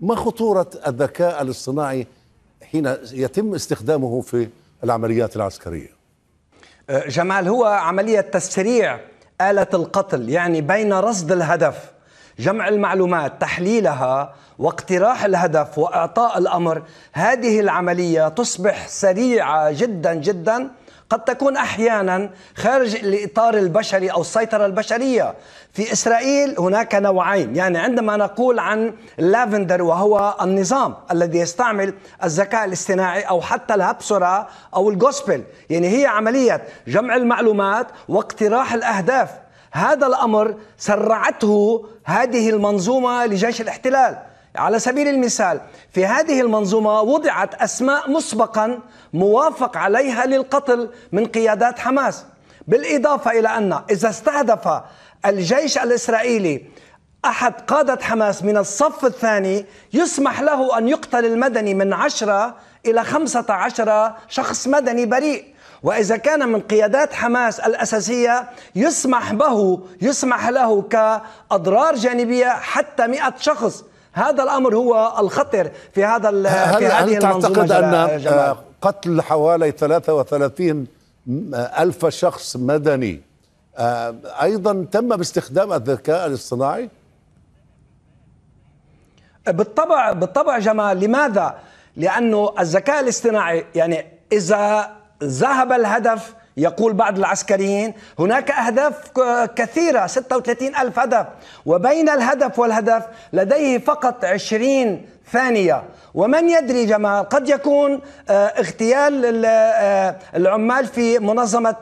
ما خطورة الذكاء الاصطناعي حين يتم استخدامه في العمليات العسكرية أه، جمال هو عملية تسريع آلة القتل يعني بين رصد الهدف جمع المعلومات تحليلها واقتراح الهدف وإعطاء الأمر هذه العملية تصبح سريعة جدا جدا قد تكون احيانا خارج الاطار البشري او السيطره البشريه في اسرائيل هناك نوعين يعني عندما نقول عن لافندر وهو النظام الذي يستعمل الذكاء الاصطناعي او حتى الهبسره او الجوسبل يعني هي عمليه جمع المعلومات واقتراح الاهداف هذا الامر سرعته هذه المنظومه لجيش الاحتلال على سبيل المثال في هذه المنظومة وضعت أسماء مسبقا موافق عليها للقتل من قيادات حماس بالإضافة إلى أن إذا استهدف الجيش الإسرائيلي أحد قادة حماس من الصف الثاني يسمح له أن يقتل المدني من 10 إلى 15 شخص مدني بريء وإذا كان من قيادات حماس الأساسية يسمح به يسمح له كأضرار جانبية حتى 100 شخص هذا الامر هو الخطر في هذا في هذه هل تعتقد ان آه، قتل حوالي 33 آه، ألف شخص مدني آه، أيضا تم باستخدام الذكاء الاصطناعي بالطبع بالطبع جمال لماذا؟ لأنه الذكاء الاصطناعي يعني إذا ذهب الهدف يقول بعض العسكريين هناك أهداف كثيرة 36 ألف هدف وبين الهدف والهدف لديه فقط 20 ثانية ومن يدري جمال قد يكون آه، اغتيال آه، العمال في منظمة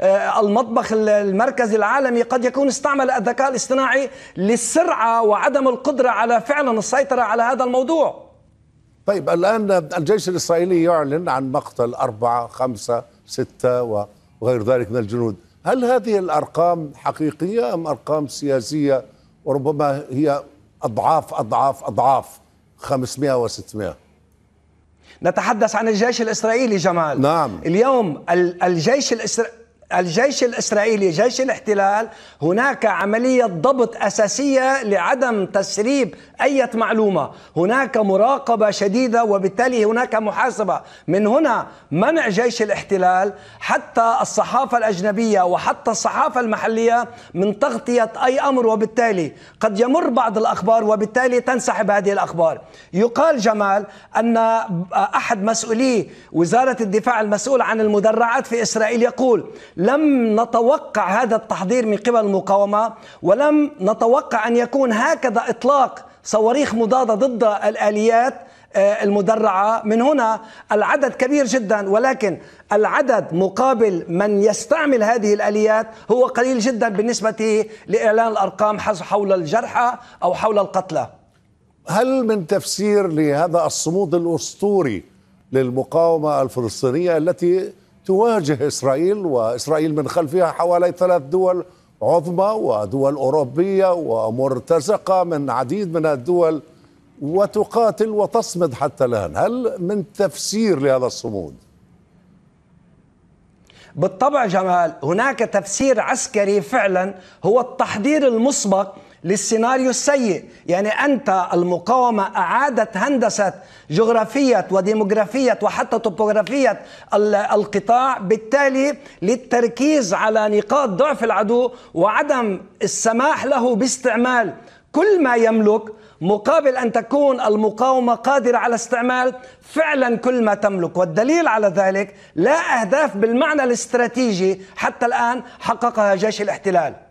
آه، المطبخ المركزي العالمي قد يكون استعمل الذكاء الاصطناعي للسرعة وعدم القدرة على فعلا السيطرة على هذا الموضوع طيب الآن الجيش الإسرائيلي يعلن عن مقتل أربعة خمسة ستة وغير ذلك من الجنود هل هذه الأرقام حقيقية أم أرقام سياسية وربما هي أضعاف أضعاف أضعاف 500 و600 نتحدث عن الجيش الإسرائيلي جمال نعم اليوم الجيش الإسرائيلي الجيش الاسرائيلي جيش الاحتلال هناك عمليه ضبط اساسيه لعدم تسريب اي معلومه هناك مراقبه شديده وبالتالي هناك محاسبه من هنا منع جيش الاحتلال حتى الصحافه الاجنبيه وحتى الصحافه المحليه من تغطيه اي امر وبالتالي قد يمر بعض الاخبار وبالتالي تنسحب هذه الاخبار يقال جمال ان احد مسؤولي وزاره الدفاع المسؤول عن المدرعات في اسرائيل يقول لم نتوقع هذا التحضير من قبل المقاومة ولم نتوقع أن يكون هكذا إطلاق صواريخ مضادة ضد الآليات آه، المدرعة من هنا العدد كبير جدا ولكن العدد مقابل من يستعمل هذه الآليات هو قليل جدا بالنسبة لإعلان الأرقام حول الجرحى أو حول القتلى هل من تفسير لهذا الصمود الأسطوري للمقاومة الفلسطينية التي تواجه إسرائيل وإسرائيل من خلفها حوالي ثلاث دول عظمى ودول أوروبية ومرتزقة من عديد من الدول وتقاتل وتصمد حتى الآن هل من تفسير لهذا الصمود؟ بالطبع جمال هناك تفسير عسكري فعلا هو التحضير المسبق للسيناريو السيء يعني أنت المقاومة أعادت هندسة جغرافية وديموغرافية وحتى توبوغرافية القطاع بالتالي للتركيز على نقاط ضعف العدو وعدم السماح له باستعمال كل ما يملك مقابل أن تكون المقاومة قادرة على استعمال فعلا كل ما تملك والدليل على ذلك لا أهداف بالمعنى الاستراتيجي حتى الآن حققها جيش الاحتلال